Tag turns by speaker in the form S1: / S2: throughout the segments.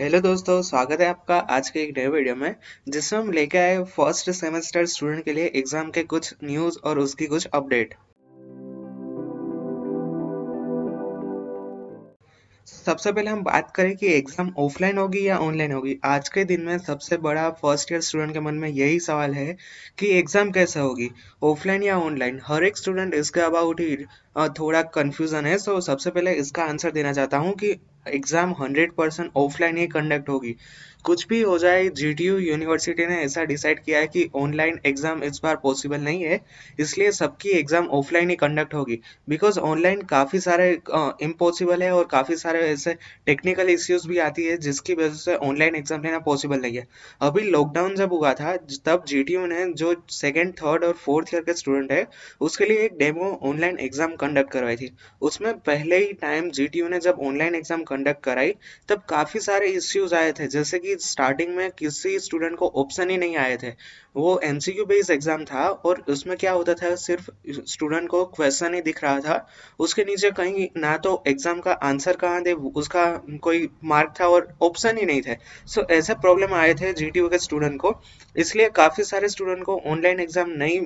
S1: hello दोस्तों स्वागत है आपका आज के एक नए वीडियो में जिसमें हम लेके आए फर्स्ट सेमेस्टर स्टूडेंट के लिए एग्जाम के कुछ न्यूज़ और उसकी कुछ अपडेट सबसे पहले हम बात करें कि एग्ज़ाम ऑफलाइन होगी या ऑनलाइन होगी आज के दिन में सबसे बड़ा फर्स्ट ईयर स्टूडेंट के मन में यही सवाल है कि एग्ज़ाम कैसे होगी ऑफलाइन या ऑनलाइन हर एक स्टूडेंट इसके अबाउट ही थोड़ा कन्फ्यूज़न है सो सबसे पहले इसका आंसर देना चाहता हूँ कि एग्ज़ाम हंड्रेड परसेंट ऑफलाइन ही कंडक्ट होगी कुछ भी हो जाए जी यूनिवर्सिटी ने ऐसा डिसाइड किया है कि ऑनलाइन एग्ज़ाम इस बार पॉसिबल नहीं है इसलिए सबकी एग्ज़ाम ऑफलाइन ही कंडक्ट होगी बिकॉज ऑनलाइन काफ़ी सारे इम्पॉसिबल है और काफ़ी सारे ऐसे टेक्निकल इश्यूज भी आती है जिसकी वजह से ऑनलाइन एग्ज़ाम लेना पॉसिबल नहीं है अभी लॉकडाउन जब हुआ था तब जी ने जो सेकेंड थर्ड और फोर्थ ईयर के स्टूडेंट है उसके लिए एक डेमो ऑनलाइन एग्ज़ाम कंडक्ट करवाई थी उसमें पहले ही टाइम जी ने जब ऑनलाइन एग्ज़ाम कंडक्ट कराई तब काफ़ी सारे इश्यूज आए थे जैसे कि स्टार्टिंग में किसी स्टूडेंट को ऑप्शन ही नहीं आए थे वो एन बेस्ड एग्जाम था और उसमें क्या होता था सिर्फ स्टूडेंट को क्वेश्चन ही दिख रहा था उसके नीचे कहीं ना तो एग्जाम का आंसर कहाँ दे उसका कोई मार्क था और ऑप्शन ही नहीं थे सो so, ऐसे प्रॉब्लम आए थे जी के स्टूडेंट को इसलिए काफ़ी सारे स्टूडेंट को ऑनलाइन एग्जाम नहीं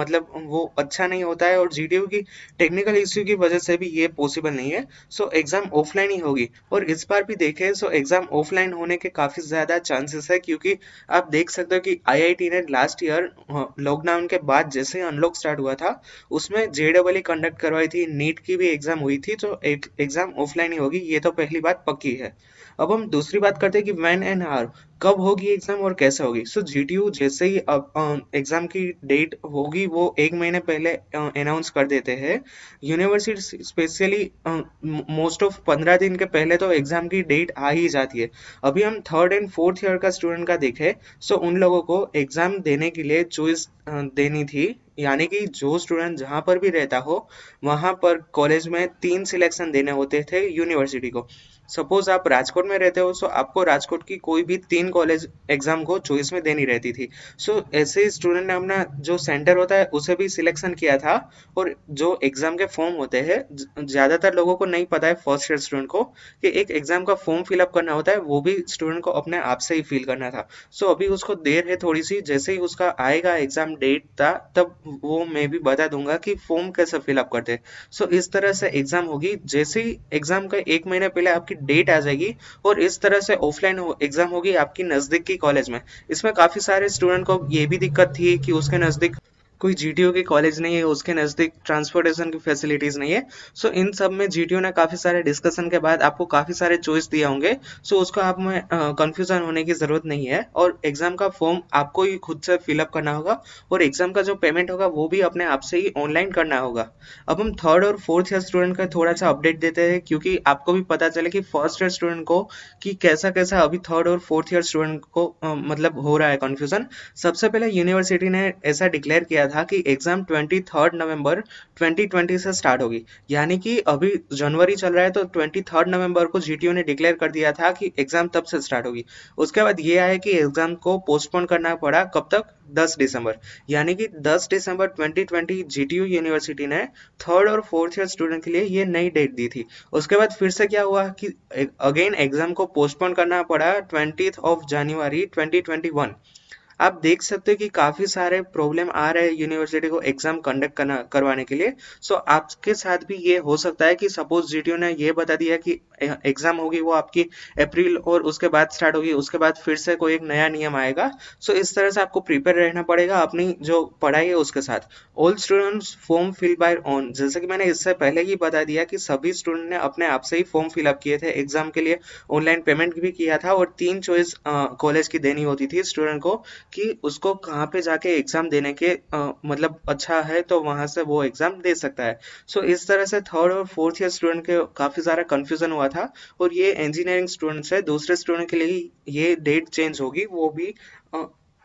S1: मतलब वो अच्छा नहीं होता है और जी की टेक्निकल इश्यू की वजह से भी ये पॉसिबल नहीं है सो एग्जाम ऑफलाइन ही होगी और इस बार भी देखें सो एग्जाम ऑफलाइन होने के काफ़ी ज़्यादा चांसेस है क्योंकि आप देख सकते हो कि आई ने इनफैक्ट लास्ट ईयर लॉकडाउन के बाद जैसे ही अनलॉक स्टार्ट हुआ था उसमें जे डबल कंडक्ट करवाई थी नीट की भी एग्जाम हुई थी तो एक एग्जाम ऑफलाइन ही होगी ये तो पहली बात पक्की है अब हम दूसरी बात करते हैं कि वैन एंड हार कब होगी एग्जाम और कैसे होगी सो जी टी यू जैसे ही अब एग्जाम की डेट होगी वो एक महीने पहले अनाउंस कर देते हैं यूनिवर्सिटी स्पेशली मोस्ट ऑफ पंद्रह दिन के पहले तो एग्जाम की डेट आ ही जाती है अभी हम थर्ड एंड फोर्थ ईयर का स्टूडेंट का देखें सो so उन लोगों को एग्जाम देने के लिए चॉइस देनी थी यानी कि जो स्टूडेंट जहाँ पर भी रहता हो वहाँ पर कॉलेज में तीन सिलेक्शन देने होते थे यूनिवर्सिटी को सपोज आप राजकोट में रहते हो सो आपको राजकोट की कोई भी तीन कॉलेज एग्जाम को चॉइस में देनी रहती थी सो so, ऐसे स्टूडेंट ने अपना जो सेंटर होता है उसे भी सिलेक्शन किया था और जो एग्जाम के फॉर्म होते हैं ज़्यादातर लोगों को नहीं पता है फर्स्ट ईयर स्टूडेंट को कि एक एग्जाम का फॉर्म फिलअप करना होता है वो भी स्टूडेंट को अपने आप से ही फिल करना था सो so, अभी उसको देर है थोड़ी सी जैसे ही उसका आएगा एग्जाम डेट था तब वो मैं भी बता दूंगा कि फॉर्म कैसे फिलअप करते हैं सो इस तरह से एग्जाम होगी जैसे ही एग्जाम का एक महीना पहले आपकी डेट आ जाएगी और इस तरह से ऑफलाइन एग्जाम होगी आपकी नज़दीक की कॉलेज में इसमें काफ़ी सारे स्टूडेंट को ये भी दिक्कत थी कि उसके नज़दीक कोई जी के कॉलेज नहीं है उसके नज़दीक ट्रांसपोर्टेशन की फैसिलिटीज़ नहीं है सो इन सब में जी ने काफ़ी सारे डिस्कशन के बाद आपको काफ़ी सारे चॉइस दिए होंगे सो उसको आप में कन्फ्यूज़न होने की ज़रूरत नहीं है और एग्ज़ाम का फॉर्म आपको ही खुद से फिलअप करना होगा और एग्ज़ाम का जो पेमेंट होगा वो भी अपने आप से ही ऑनलाइन करना होगा अब हम थर्ड और फोर्थ ईयर स्टूडेंट का थोड़ा सा अपडेट देते हैं क्योंकि आपको भी पता चले कि फर्स्ट ईयर स्टूडेंट को कि कैसा कैसा अभी थर्ड और फोर्थ ईयर स्टूडेंट को मतलब हो रहा है कन्फ्यूज़न सबसे पहले यूनिवर्सिटी ने ऐसा डिक्लेयर किया था कि exam twenty third November twenty twenty से स्टार्ट होगी यानी कि अभी जनवरी चल रहा है तो ट्वेंटी थर्ड नवम्बर को जी ने डिक्लेयर कर दिया था कि एग्जाम तब से स्टार्ट होगी उसके बाद ये आया कि एग्जाम को पोस्टपोन करना पड़ा कब तक 10 दिसंबर यानी कि 10 दिसंबर 2020 जीटीयू यूनिवर्सिटी ने थर्ड और फोर्थ ईयर स्टूडेंट के लिए ये नई डेट दी थी उसके बाद फिर से क्या हुआ कि अगेन एग्जाम को पोस्टपोन करना पड़ा ट्वेंटी ऑफ जनवरी 2021 आप देख सकते हो कि काफी सारे प्रॉब्लम आ रहे हैं यूनिवर्सिटी को एग्जाम कंडक्ट करना करवाने के लिए सो so, आपके साथ भी ये हो सकता है कि सपोज जी ने ये बता दिया कि एग्जाम होगी वो आपकी अप्रैल और उसके बाद स्टार्ट होगी उसके बाद फिर से कोई एक नया नियम आएगा सो so, इस तरह से आपको प्रिपेयर रहना पड़ेगा अपनी जो पढ़ाई है उसके साथ all students form fill by on जैसे कि मैंने इससे पहले ही बता दिया कि सभी स्टूडेंट ने अपने आप से ही फॉर्म फिलअप किए थे एग्जाम के लिए ऑनलाइन पेमेंट भी किया था और तीन चॉइस कॉलेज की देनी होती थी स्टूडेंट को कि उसको कहाँ पे जाके एग्जाम देने के आ, मतलब अच्छा है तो वहां से वो एग्जाम दे सकता है सो so, इस तरह से थर्ड और फोर्थ ईयर स्टूडेंट के काफी सारा कंफ्यूजन हुआ था और ये इंजीनियरिंग स्टूडेंट्स है दूसरे स्टूडेंट के लिए ये डेट चेंज होगी वो भी आ,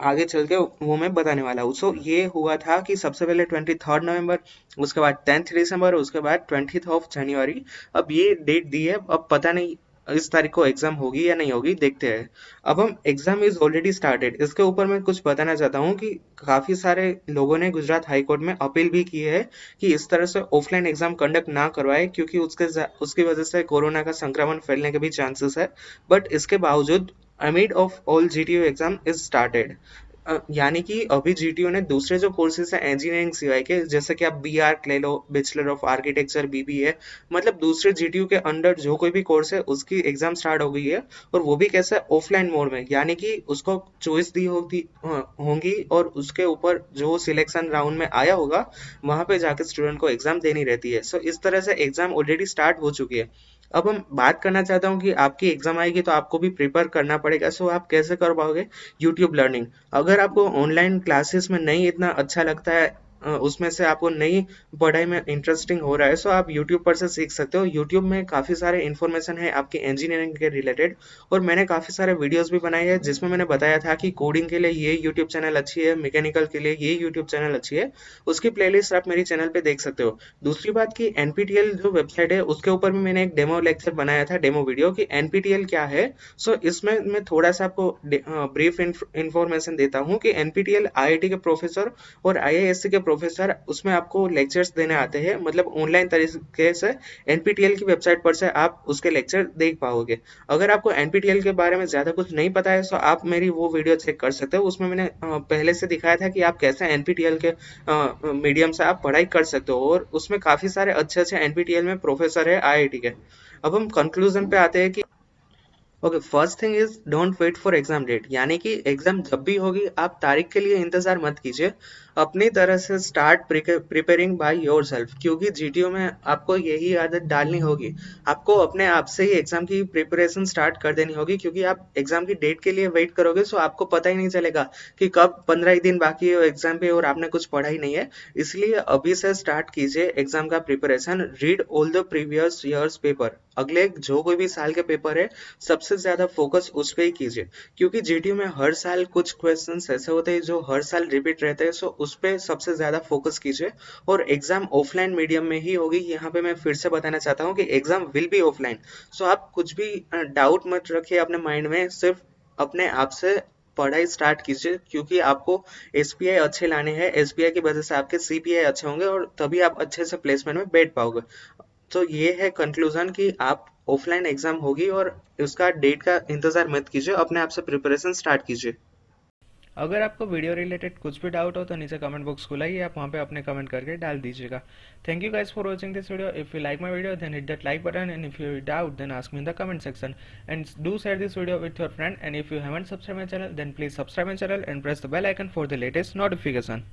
S1: आगे चल के वो मैं बताने वाला हूँ सो so, ये हुआ था कि सबसे पहले ट्वेंटी थर्ड नवम्बर उसके बाद टेंथ दिसंबर उसके बाद ट्वेंटी ऑफ जनवरी अब ये डेट दी है अब पता नहीं इस तारीख को एग्जाम होगी या नहीं होगी देखते हैं अब हम एग्जाम इज ऑलरेडी स्टार्टेड इसके ऊपर मैं कुछ बताना चाहता हूँ कि काफी सारे लोगों ने गुजरात हाई कोर्ट में अपील भी की है कि इस तरह से ऑफलाइन एग्जाम कंडक्ट ना करवाए क्योंकि उसके उसकी वजह से कोरोना का संक्रमण फैलने के भी चांसेस है बट इसके बावजूद amid of all G T exam is started यानी कि अभी जी ने दूसरे जो कोर्सेज हैं इंजीनियरिंग सीवाई के जैसे कि आप बी आर ले लो bachelor of architecture B B A मतलब दूसरे जी के अंडर जो कोई भी कोर्स है उसकी एग्जाम स्टार्ट हो गई है और वो भी कैसे ऑफलाइन मोड में यानी कि उसको चॉइस दी होगी होंगी और उसके ऊपर जो सिलेक्शन राउंड में आया होगा वहाँ पे जाके स्टूडेंट को एग्जाम देनी रहती है सो so, इस तरह से एग्जाम ऑलरेडी स्टार्ट हो चुकी है अब हम बात करना चाहता हूँ कि आपकी एग्जाम आएगी तो आपको भी प्रिपेयर करना पड़ेगा सो आप कैसे कर पाओगे यूट्यूब लर्निंग अगर आपको ऑनलाइन क्लासेस में नहीं इतना अच्छा लगता है उसमें से आपको नई पढ़ाई में इंटरेस्टिंग हो रहा है सो आप यूट्यूब पर से सीख सकते हो यूट्यूब में काफ़ी सारे इन्फॉर्मेशन है आपके इंजीनियरिंग के रिलेटेड और मैंने काफ़ी सारे वीडियोज़ भी बनाए हैं जिसमें मैंने बताया था कि कोडिंग के लिए ये यूट्यूब चैनल अच्छी है मैकेनिकल के लिए ये यूट्यूब चैनल अच्छी है उसकी प्लेलिस्ट आप मेरे चैनल पर देख सकते हो दूसरी बात की एन जो वेबसाइट है उसके ऊपर भी मैंने एक डेमो लेक्चर बनाया था डेमो वीडियो की एन क्या है सो इसमें मैं थोड़ा सा आपको ब्रीफ इन्फॉर्मेशन देता हूँ कि एन पी के प्रोफेसर और आई के प्रोफेसर उसमें आपको लेक्चर्स देने आते हैं मतलब ऑनलाइन तरीके से एनपीटीएल की वेबसाइट पर से आप उसके लेक्चर देख पाओगे अगर आपको एनपीटीएल के बारे में ज़्यादा कुछ नहीं पता है तो आप मेरी वो वीडियो चेक कर सकते हो उसमें मैंने पहले से दिखाया था कि आप कैसे एनपीटीएल के मीडियम से आप पढ़ाई कर सकते हो और उसमें काफ़ी सारे अच्छे अच्छे एनपीटीएल में प्रोफेसर है आई के अब हम कंक्लूजन पे आते हैं कि okay first thing is don't wait for exam date यानी कि एग्जाम जब भी होगी आप तारीख के लिए इंतजार मत कीजिए अपनी तरह से start preparing by yourself क्योंकि जी में आपको यही आदत डालनी होगी आपको अपने आप से ही एग्जाम की प्रिपरेशन स्टार्ट कर देनी होगी क्योंकि आप एग्जाम की डेट के लिए वेट करोगे सो आपको पता ही नहीं चलेगा कि कब पंद्रह ही दिन बाकी है एग्जाम पे और आपने कुछ पढ़ा ही नहीं है इसलिए अभी से स्टार्ट कीजिए एग्जाम का preparation read all the previous years paper अगले जो कोई भी साल के पेपर है सबसे ज्यादा फोकस उस पर ही कीजिए क्योंकि जीटीयू में हर साल कुछ क्वेश्चन ऐसे होते हैं जो हर साल रिपीट रहते हैं सो उस पर सबसे ज़्यादा फोकस कीजिए और एग्ज़ाम ऑफलाइन मीडियम में ही होगी यहाँ पे मैं फिर से बताना चाहता हूँ कि exam will be offline so आप कुछ भी डाउट मत रखिए अपने माइंड में सिर्फ अपने आप से पढ़ाई स्टार्ट कीजिए क्योंकि आपको एस अच्छे लाने हैं एस की वजह से आपके सी अच्छे होंगे और तभी आप अच्छे से प्लेसमेंट में बैठ पाओगे तो ये है कंक्लूजन कि आप ऑफलाइन एग्जाम होगी और उसका डेट का इंतजार मत कीजिए अपने आप से प्रिपरेशन स्टार्ट कीजिए अगर आपको वीडियो रिलेटेड कुछ भी डाउट हो तो नीचे कमेंट बॉक्स खुला ही आप वहाँ पे अपने कमेंट करके डाल दीजिएगा thank you guys for watching this video if you like my video then hit that like button and if you doubt then ask me in the comment section and do share this video with your friend and if you haven't subscribe my channel then please subscribe my channel and press the bell icon for the latest notification